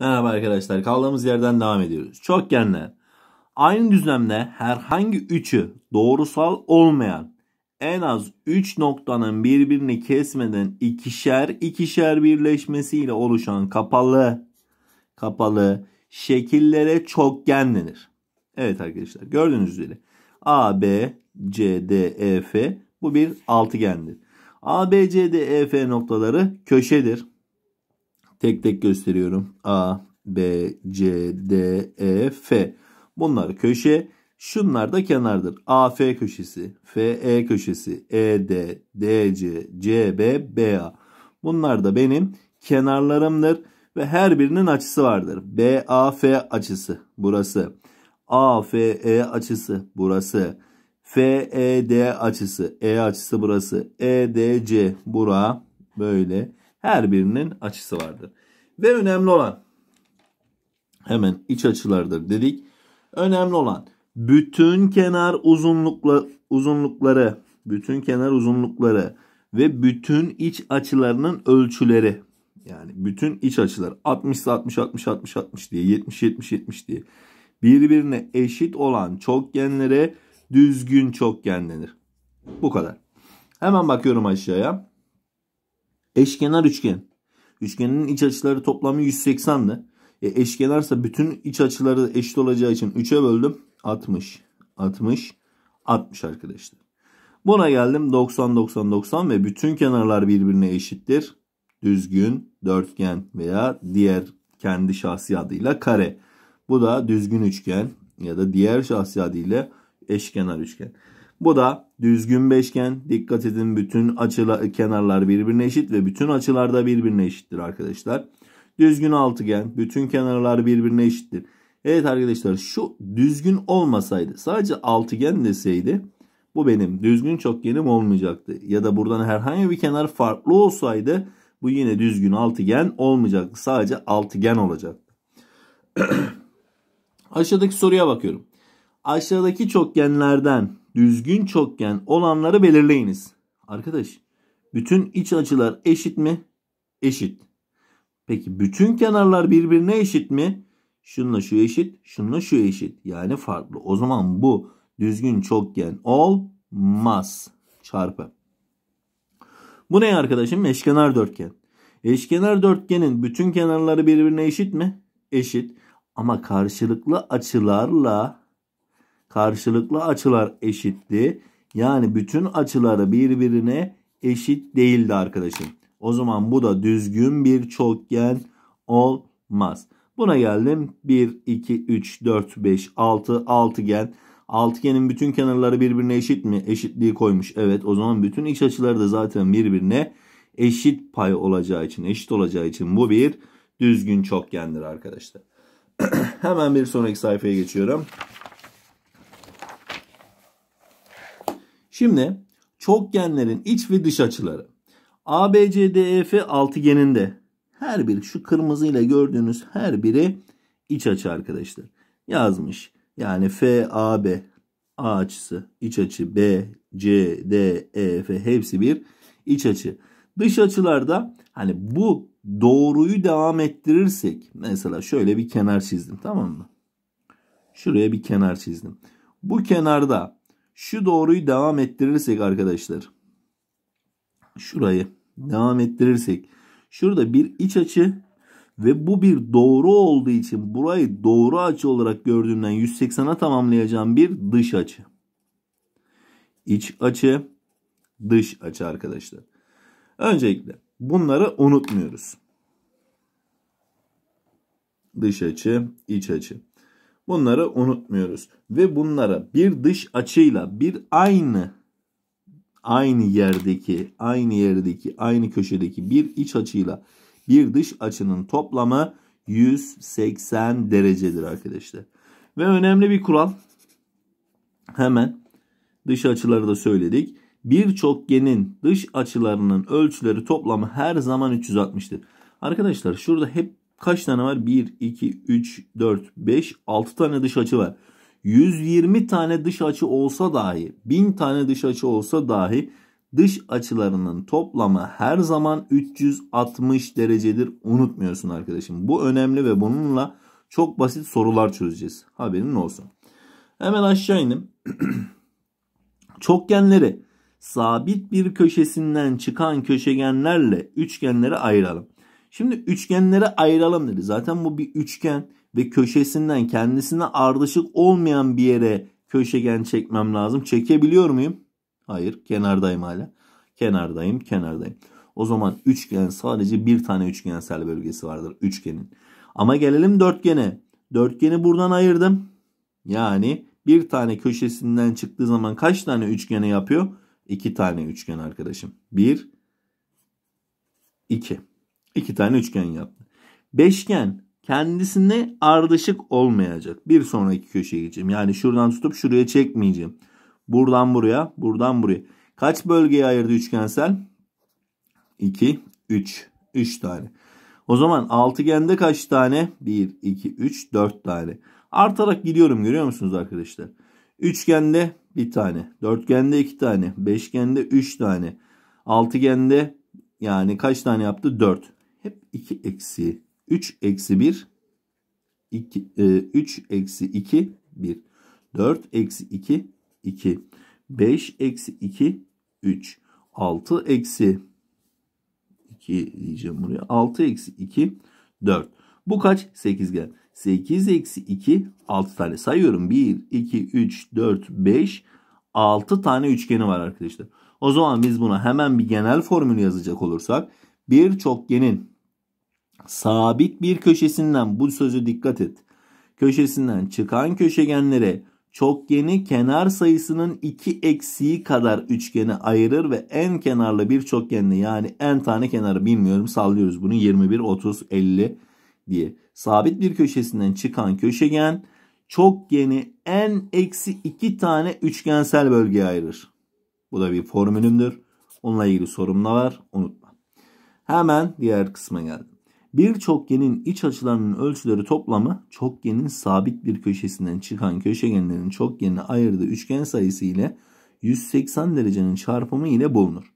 Merhaba arkadaşlar kaldığımız yerden devam ediyoruz. Çokgenler aynı düzlemde herhangi üçü doğrusal olmayan en az 3 noktanın birbirini kesmeden ikişer ikişer birleşmesiyle oluşan kapalı kapalı şekillere çokgen denir. Evet arkadaşlar gördüğünüz üzere A, B, C, D, E, F bu bir altıgendir. A, B, C, D, E, F noktaları köşedir. Tek tek gösteriyorum. A, B, C, D, E, F. Bunlar köşe. Şunlar da kenardır. A, F köşesi, F, E köşesi, E, D, D, C, C, B, B, A. Bunlar da benim kenarlarımdır ve her birinin açısı vardır. B, A, F açısı burası. A, F, E açısı burası. F, E, D açısı, E açısı burası. E, D, C bura böyle. Her birinin açısı vardır. Ve önemli olan hemen iç açılardır dedik. Önemli olan bütün kenar uzunlukla, uzunlukları, bütün kenar uzunlukları ve bütün iç açılarının ölçüleri. Yani bütün iç açılar 60 60 60 60 60 diye 70 70 70 diye birbirine eşit olan çokgenlere düzgün çokgen denir. Bu kadar. Hemen bakıyorum aşağıya. Eşkenar üçgen. Üçgenin iç açıları toplamı 180'di. E, eşkenarsa bütün iç açıları eşit olacağı için 3'e böldüm. 60, 60, 60 arkadaşlar. Buna geldim 90, 90, 90 ve bütün kenarlar birbirine eşittir. Düzgün, dörtgen veya diğer kendi şahsi adıyla kare. Bu da düzgün üçgen ya da diğer şahsi adıyla eşkenar üçgen. Bu da düzgün beşgen. Dikkat edin bütün açılar, kenarlar birbirine eşit ve bütün açılar da birbirine eşittir arkadaşlar. Düzgün altıgen. Bütün kenarlar birbirine eşittir. Evet arkadaşlar şu düzgün olmasaydı sadece altıgen deseydi bu benim düzgün çokgenim olmayacaktı. Ya da buradan herhangi bir kenar farklı olsaydı bu yine düzgün altıgen olmayacaktı. Sadece altıgen olacaktı. Aşağıdaki soruya bakıyorum. Aşağıdaki çokgenlerden düzgün çokgen olanları belirleyiniz. Arkadaş bütün iç açılar eşit mi? Eşit. Peki bütün kenarlar birbirine eşit mi? Şununla şu eşit, şununla şu eşit. Yani farklı. O zaman bu düzgün çokgen olmaz. Çarpı. Bu ne arkadaşım? Eşkenar dörtgen. Eşkenar dörtgenin bütün kenarları birbirine eşit mi? Eşit. Ama karşılıklı açılarla Karşılıklı açılar eşitti. Yani bütün açıları birbirine eşit değildi arkadaşım. O zaman bu da düzgün bir çokgen olmaz. Buna geldim. 1, 2, 3, 4, 5, 6, altıgen. Altıgenin bütün kenarları birbirine eşit mi? Eşitliği koymuş. Evet o zaman bütün iç açıları da zaten birbirine eşit pay olacağı için, eşit olacağı için bu bir düzgün çokgendir arkadaşlar. Hemen bir sonraki sayfaya geçiyorum. Şimdi çokgenlerin iç ve dış açıları. ABCDEF altıgeninde her bir şu kırmızıyla gördüğünüz her biri iç açı arkadaşlar. Yazmış. Yani FAB A açısı, iç açı B, C, D, E, F hepsi bir iç açı. Dış açılarda hani bu doğruyu devam ettirirsek mesela şöyle bir kenar çizdim tamam mı? Şuraya bir kenar çizdim. Bu kenarda şu doğruyu devam ettirirsek arkadaşlar. Şurayı devam ettirirsek. Şurada bir iç açı ve bu bir doğru olduğu için burayı doğru açı olarak gördüğümden 180'a tamamlayacağım bir dış açı. İç açı, dış açı arkadaşlar. Öncelikle bunları unutmuyoruz. Dış açı, iç açı. Bunları unutmuyoruz. Ve bunlara bir dış açıyla bir aynı aynı yerdeki, aynı yerdeki, aynı köşedeki bir iç açıyla bir dış açının toplamı 180 derecedir arkadaşlar. Ve önemli bir kural. Hemen dış açıları da söyledik. Bir çokgenin dış açılarının ölçüleri toplamı her zaman 360'tır. Arkadaşlar şurada hep kaç tane var? 1, 2, 3, 4, 5, 6 tane dış açı var. 120 tane dış açı olsa dahi, 1000 tane dış açı olsa dahi dış açılarının toplamı her zaman 360 derecedir. Unutmuyorsun arkadaşım. Bu önemli ve bununla çok basit sorular çözeceğiz. Haberin olsun. Hemen aşağı inim. Çokgenleri sabit bir köşesinden çıkan köşegenlerle üçgenleri ayıralım. Şimdi üçgenlere ayıralım dedi. Zaten bu bir üçgen ve köşesinden kendisine ardışık olmayan bir yere köşegen çekmem lazım. Çekebiliyor muyum? Hayır. Kenardayım hala. Kenardayım, kenardayım. O zaman üçgen sadece bir tane üçgensel bölgesi vardır üçgenin. Ama gelelim dörtgene. Dörtgeni buradan ayırdım. Yani bir tane köşesinden çıktığı zaman kaç tane üçgeni yapıyor? İki tane üçgen arkadaşım. Bir, iki. İki tane üçgen yaptı. Beşgen kendisine ardışık olmayacak. Bir sonraki köşeye gideceğim. Yani şuradan tutup şuraya çekmeyeceğim. Buradan buraya, buradan buraya. Kaç bölgeye ayırdı üçgensel? 2, 3. 3 tane. O zaman altıgende kaç tane? 1, 2, 3, 4 tane. Artarak gidiyorum görüyor musunuz arkadaşlar? Üçgende bir tane. Dörtgende iki tane. Beşgende üç tane. Altıgende yani kaç tane yaptı? Dört hep 2 eksi 3 eksi 1 2, e, 3 eksi 2 1 4 eksi 2 2 5 eksi 2 3 6 eksi 2 diyeceğim buraya 6 eksi 2 4 bu kaç sekizgen 8 eksi 2 6 tane sayıyorum 1 2 3 4 5 6 tane üçgeni var arkadaşlar o zaman biz buna hemen bir genel formülü yazacak olursak bir çokgenin sabit bir köşesinden bu sözü dikkat et. Köşesinden çıkan köşegenlere çokgeni kenar sayısının 2 eksiği kadar üçgeni ayırır ve en kenarlı bir çokgenle yani en tane kenarı bilmiyorum sallıyoruz bunu 21, 30, 50 diye. Sabit bir köşesinden çıkan köşegen çokgeni en eksi 2 tane üçgensel bölgeye ayırır. Bu da bir formülümdür. Onunla ilgili sorum da var. Unutma. Hemen diğer kısma geldim. Bir çokgenin iç açılarının ölçüleri toplamı çokgenin sabit bir köşesinden çıkan köşegenlerin çokgenini ayırdığı üçgen sayısı ile 180 derecenin çarpımı ile bulunur.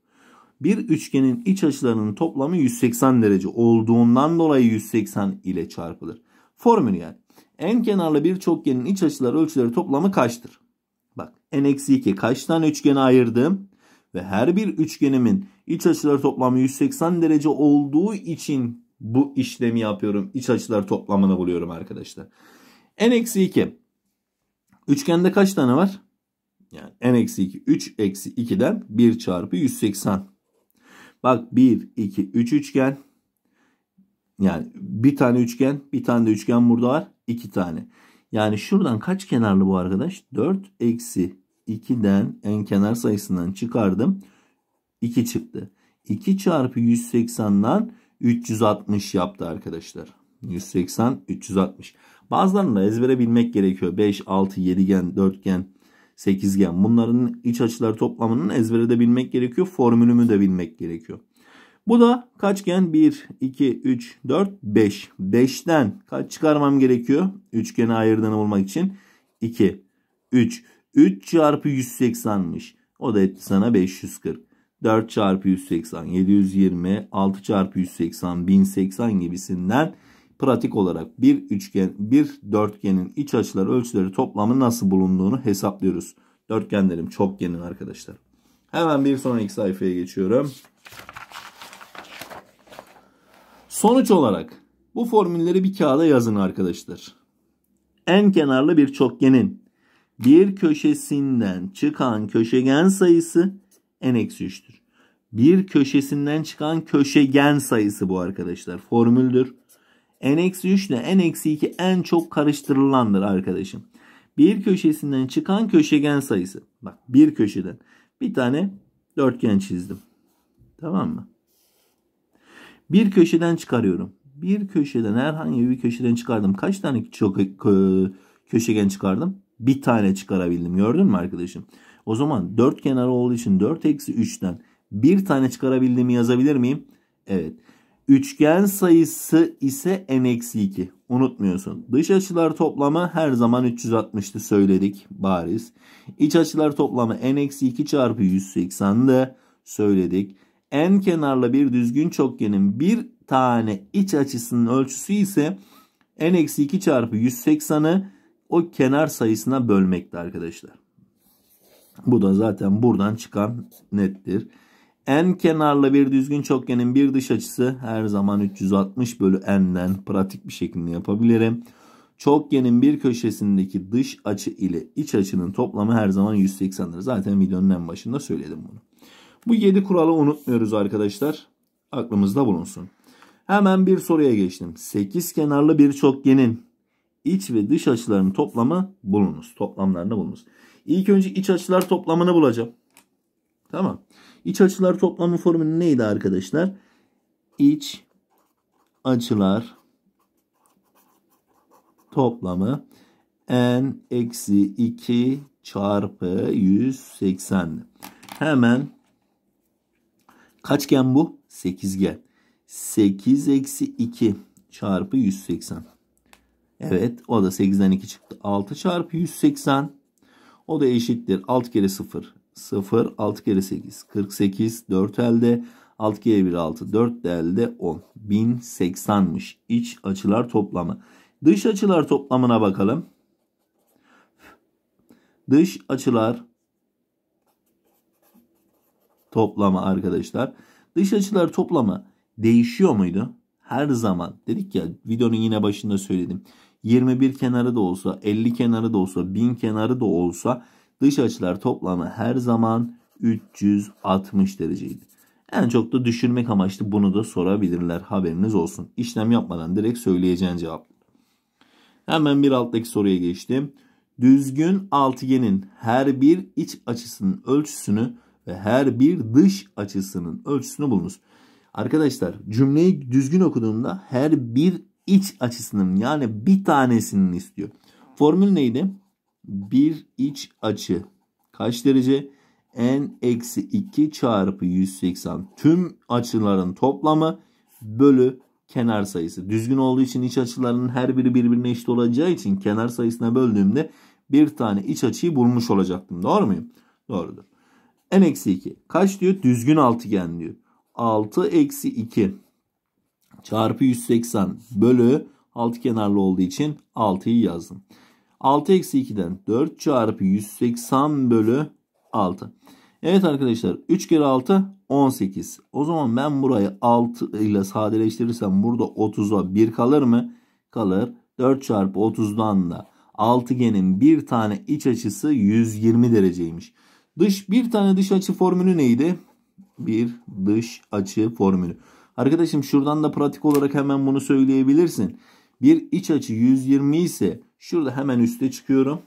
Bir üçgenin iç açılarının toplamı 180 derece olduğundan dolayı 180 ile çarpılır. Formül yani. En kenarlı bir çokgenin iç açıları ölçüleri toplamı kaçtır? Bak n-2 kaç tane üçgene ayırdım? ve her bir üçgenimin iç açıları toplamı 180 derece olduğu için bu işlemi yapıyorum. İç açılar toplamını buluyorum arkadaşlar. N-2 Üçgende kaç tane var? Yani n-2 3 eksi 2'den 1 çarpı 180. Bak 1, 2, 3 üçgen. Yani bir tane üçgen, bir tane de üçgen burada var. 2 tane. Yani şuradan kaç kenarlı bu arkadaş? 4 eksi 2'den en kenar sayısından çıkardım. 2 çıktı. 2 çarpı 180'den 360 yaptı arkadaşlar. 180, 360. Bazılarını da ezbere bilmek gerekiyor. 5, 6, 7gen, 4gen, 8gen. Bunların iç açıları toplamının ezbere de bilmek gerekiyor. Formülümü de bilmek gerekiyor. Bu da kaçgen? 1, 2, 3, 4, 5. 5'ten kaç çıkarmam gerekiyor? Üçgeni ayırdığını bulmak için. 2, 3. 3 çarpı 180'miş. O da etti sana 540. 4 çarpı 180 720. 6 çarpı 180 1080 gibisinden pratik olarak bir üçgen bir dörtgenin iç açıları ölçüleri toplamı nasıl bulunduğunu hesaplıyoruz. Dörtgenlerim çokgenin arkadaşlar. Hemen bir sonraki sayfaya geçiyorum. Sonuç olarak bu formülleri bir kağıda yazın arkadaşlar. En kenarlı bir çokgenin bir köşesinden çıkan köşegen sayısı n-3'tür. Bir köşesinden çıkan köşegen sayısı bu arkadaşlar. Formüldür. n-3 ile n-2 en çok karıştırılandır arkadaşım. Bir köşesinden çıkan köşegen sayısı. Bak bir köşeden. Bir tane dörtgen çizdim. Tamam mı? Bir köşeden çıkarıyorum. Bir köşeden herhangi bir köşeden çıkardım. Kaç tane çok e, köşegen çıkardım? bir tane çıkarabildim. Gördün mü arkadaşım? O zaman 4 kenarı olduğu için 4 eksi 3'ten bir tane çıkarabildiğimi yazabilir miyim? Evet. Üçgen sayısı ise n eksi 2. Unutmuyorsun. Dış açılar toplamı her zaman 360'tı söyledik bariz. İç açılar toplamı n eksi 2 çarpı 180'de söyledik. En kenarla bir düzgün çokgenin bir tane iç açısının ölçüsü ise n eksi 2 çarpı 180'ı o kenar sayısına bölmekte arkadaşlar. Bu da zaten buradan çıkan nettir. En kenarlı bir düzgün çokgenin bir dış açısı her zaman 360 bölü n'den pratik bir şekilde yapabilirim. Çokgenin bir köşesindeki dış açı ile iç açının toplamı her zaman 180'dir. Zaten videonun en başında söyledim bunu. Bu 7 kuralı unutmuyoruz arkadaşlar. Aklımızda bulunsun. Hemen bir soruya geçtim. 8 kenarlı bir çokgenin iç ve dış açıların toplamı bulunuz. Toplamlarını bulunuz. İlk önce iç açılar toplamını bulacağım. Tamam. İç açılar toplamı formülü neydi arkadaşlar? İç açılar toplamı n eksi 2 çarpı 180. Hemen kaçgen bu? Sekizgen. 8 eksi 2 çarpı 180. Evet o da 8'den 2 çıktı. 6 çarpı 180. O da eşittir. 6 kere 0. 0. 6 kere 8. 48. 4 elde. 6 kere 1 6. 4 de elde 10. 1080'miş. İç açılar toplamı. Dış açılar toplamına bakalım. Dış açılar toplamı arkadaşlar. Dış açılar toplamı değişiyor muydu? Her zaman dedik ya videonun yine başında söyledim. 21 kenarı da olsa, 50 kenarı da olsa, 1000 kenarı da olsa dış açılar toplamı her zaman 360 dereceydi. En çok da düşürmek amaçlı bunu da sorabilirler. Haberiniz olsun. İşlem yapmadan direkt söyleyeceğin cevap. Hemen bir alttaki soruya geçtim. Düzgün altıgenin her bir iç açısının ölçüsünü ve her bir dış açısının ölçüsünü bulunuz. Arkadaşlar cümleyi düzgün okuduğumda her bir iç açısının yani bir tanesinin istiyor. Formül neydi? Bir iç açı kaç derece? N eksi 2 çarpı 180 tüm açıların toplamı bölü kenar sayısı. Düzgün olduğu için iç açılarının her biri birbirine eşit olacağı için kenar sayısına böldüğümde bir tane iç açıyı bulmuş olacaktım. Doğru muyum? Doğrudur. N eksi 2. Kaç diyor? Düzgün altıgen diyor. 6 eksi 2 çarpı 180 bölü altı kenarlı olduğu için 6'yı yazdım. 6 eksi 2'den 4 çarpı 180 bölü 6. Evet arkadaşlar 3 kere 6 18. O zaman ben burayı 6 ile sadeleştirirsem burada 30'a 1 kalır mı? Kalır. 4 çarpı 30'dan da altıgenin bir tane iç açısı 120 dereceymiş. Dış bir tane dış açı formülü neydi? Bir dış açı formülü. Arkadaşım şuradan da pratik olarak hemen bunu söyleyebilirsin. Bir iç açı 120 ise şurada hemen üste çıkıyorum.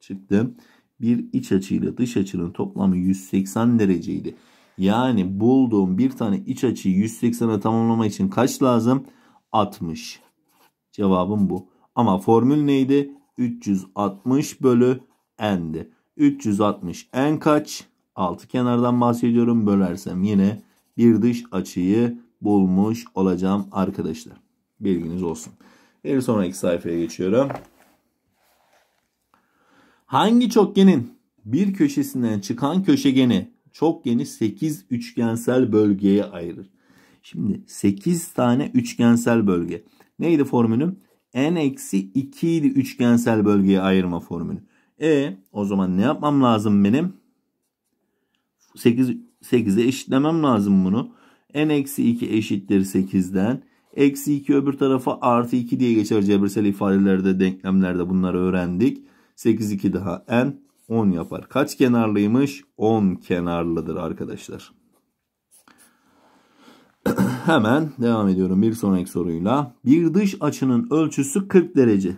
Çıktım. Bir iç açıyla dış açının toplamı 180 dereceydi. Yani bulduğum bir tane iç açıyı 180'e tamamlama için kaç lazım? 60. Cevabım bu. Ama formül neydi? 360 bölü n'di. 360 n kaç? 6 kenardan bahsediyorum. Bölersem yine bir dış açıyı bulmuş olacağım arkadaşlar. Bilginiz olsun. Bir sonraki sayfaya geçiyorum. Hangi çokgenin bir köşesinden çıkan köşegeni çokgeni 8 üçgensel bölgeye ayırır? Şimdi 8 tane üçgensel bölge. Neydi formülüm? n eksi 2 idi üçgensel bölgeye ayırma formülü. E o zaman ne yapmam lazım benim? 8 8'e eşitlemem lazım bunu. N eksi 2 eşittir 8'den. Eksi 2 öbür tarafa artı 2 diye geçer cebirsel ifadelerde denklemlerde bunları öğrendik. 8 2 daha n 10 yapar. Kaç kenarlıymış? 10 kenarlıdır arkadaşlar. Hemen devam ediyorum bir sonraki soruyla. Bir dış açının ölçüsü 40 derece.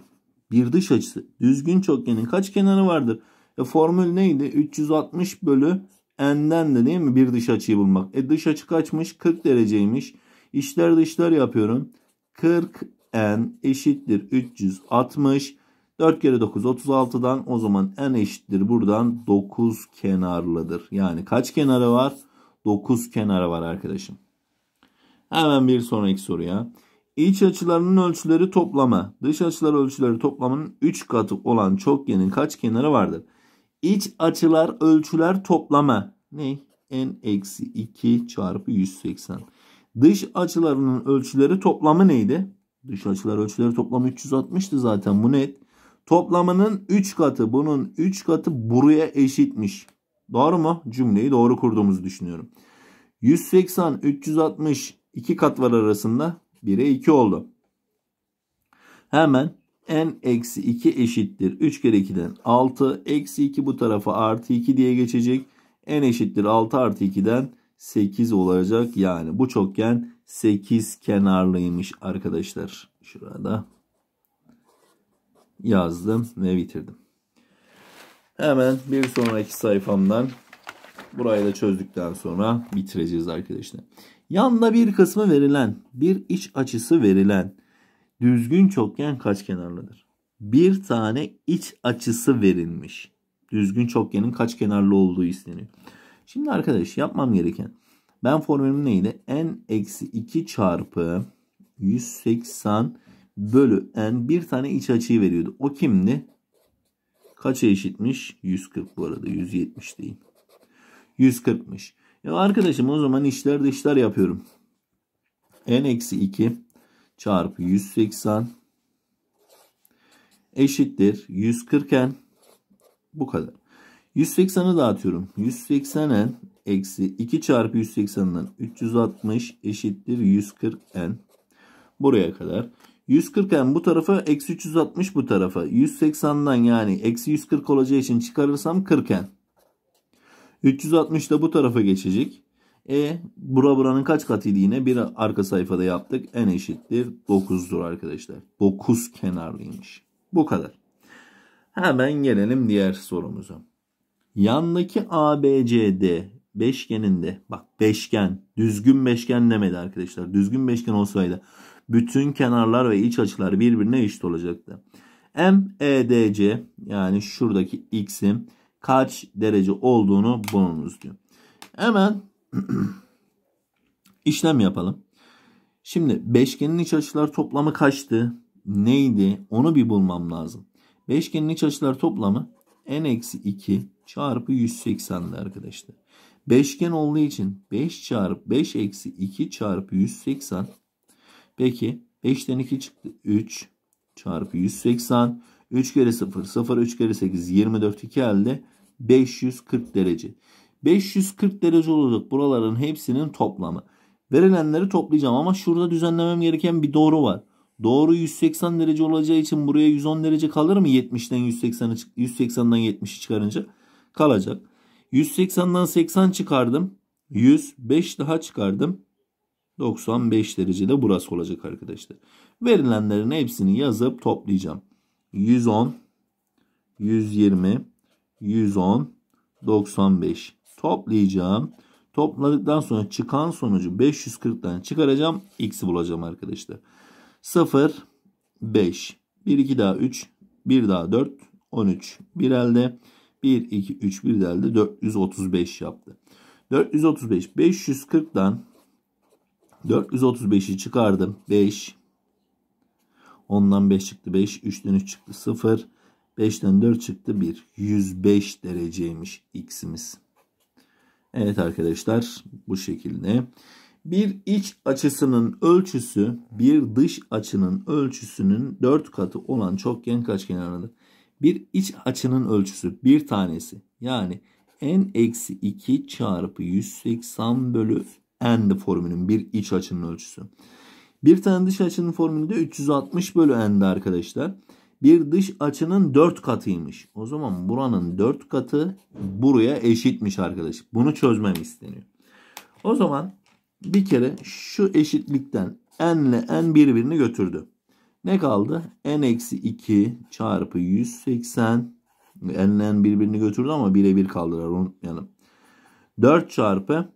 Bir dış açısı. Düzgün çokgenin kaç kenarı vardır? E, formül neydi? 360 bölü n'den de değil mi bir dış açıyı bulmak. E dış açı kaçmış? 40 dereceymiş. İşler dışlar yapıyorum. 40 n eşittir 360. 4 kere 9 36'dan o zaman n eşittir buradan 9 kenarlıdır. Yani kaç kenarı var? 9 kenarı var arkadaşım. Hemen bir sonraki soruya. İç açılarının ölçüleri toplama, dış açılar ölçüleri toplamanın 3 katı olan çokgenin kaç kenarı vardır? İç açılar ölçüler toplamı. Ne? N eksi 2 çarpı 180. Dış açılarının ölçüleri toplamı neydi? Dış açılar ölçüleri toplamı 360'tı zaten bu net. Toplamının 3 katı bunun 3 katı buraya eşitmiş. Doğru mu? Cümleyi doğru kurduğumuzu düşünüyorum. 180, 360 iki kat var arasında 1'e 2 oldu. Hemen n eksi 2 eşittir. 3 kere 2'den 6 eksi 2 bu tarafa artı 2 diye geçecek. n eşittir 6 artı 2'den 8 olacak. Yani bu çokgen 8 kenarlıymış arkadaşlar. Şurada yazdım ve bitirdim. Hemen bir sonraki sayfamdan burayı da çözdükten sonra bitireceğiz arkadaşlar. Yanda bir kısmı verilen, bir iç açısı verilen Düzgün çokgen kaç kenarlıdır? Bir tane iç açısı verilmiş. Düzgün çokgenin kaç kenarlı olduğu isteniyor. Şimdi arkadaş yapmam gereken ben formülüm neydi? N eksi 2 çarpı 180 bölü n bir tane iç açıyı veriyordu. O kimdi? Kaça eşitmiş? 140 bu arada. 170 değil. 140'mış. Ya arkadaşım o zaman işler dışlar yapıyorum. n eksi 2 çarpı 180 eşittir 140n bu kadar. 180'e dağıtıyorum. 180n eksi 2 çarpı 180'den 360 eşittir 140n. Buraya kadar. 140n bu tarafa eksi 360 bu tarafa. 180'den yani eksi 140 olacağı için çıkarırsam 40n. 360 da bu tarafa geçecek. E bura buranın kaç katıydı yine? Bir arka sayfada yaptık. N eşittir 9'dur arkadaşlar. 9 kenarlıymış. Bu kadar. Hemen gelelim diğer sorumuza. Yandaki ABCD beşgeninde bak beşgen düzgün beşgen demedi arkadaşlar. Düzgün beşgen olsaydı bütün kenarlar ve iç açılar birbirine eşit olacaktı. MEDC yani şuradaki x'in kaç derece olduğunu bulunuz diyor. Hemen işlem yapalım. Şimdi beşgenin iç açılar toplamı kaçtı? Neydi? Onu bir bulmam lazım. Beşgenin iç açılar toplamı n-2 çarpı 180'di arkadaşlar. Beşgen olduğu için 5 çarpı 5 eksi 2 çarpı 180. Peki 5'ten 2 çıktı 3 çarpı 180. 3 kere 0 0 3 kere 8 24 2 elde 540 derece. 540 derece olacak buraların hepsinin toplamı. Verilenleri toplayacağım ama şurada düzenlemem gereken bir doğru var. Doğru 180 derece olacağı için buraya 110 derece kalır mı 70'ten 180'i 180'den 70'i çıkarınca? Kalacak. 180'dan 80 çıkardım. 105 daha çıkardım. 95 derecede burası olacak arkadaşlar. Verilenlerin hepsini yazıp toplayacağım. 110, 120, 110, 95 toplayacağım. Topladıktan sonra çıkan sonucu 540'tan çıkaracağım. X'i bulacağım arkadaşlar. 0, 5, 1, 2 daha 3, 1 daha 4, 13. Bir elde 1, 2, 3, bir elde 435 yaptı. 435, 540'dan 435'i çıkardım. 5, 10'dan 5 çıktı 5, 3'ten 3 çıktı 0, 5'ten 4 çıktı 1. 105 dereceymiş x'imiz. Evet arkadaşlar bu şekilde. Bir iç açısının ölçüsü bir dış açının ölçüsünün 4 katı olan çokgen kaçkenarıdır. Bir iç açının ölçüsü bir tanesi yani n eksi 2 çarpı 180 bölü n formülün bir iç açının ölçüsü. Bir tane dış açının formülü de 360 bölü n'di arkadaşlar bir dış açının 4 katıymış. O zaman buranın 4 katı buraya eşitmiş arkadaş. Bunu çözmem isteniyor. O zaman bir kere şu eşitlikten n ile n birbirini götürdü. Ne kaldı? n eksi 2 çarpı 180 n ile n birbirini götürdü ama birebir kaldılar unutmayalım. 4 çarpı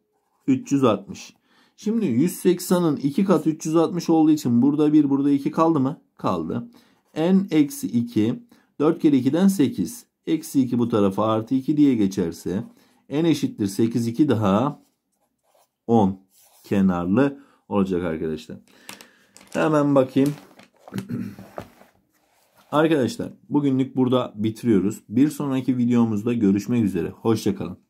360. Şimdi 180'ın 2 katı 360 olduğu için burada 1 burada 2 kaldı mı? Kaldı n eksi 2 4 kere 2'den 8 eksi 2 bu tarafa artı 2 diye geçerse n eşittir 8 2 daha 10 kenarlı olacak arkadaşlar. Hemen bakayım. arkadaşlar bugünlük burada bitiriyoruz. Bir sonraki videomuzda görüşmek üzere. Hoşçakalın.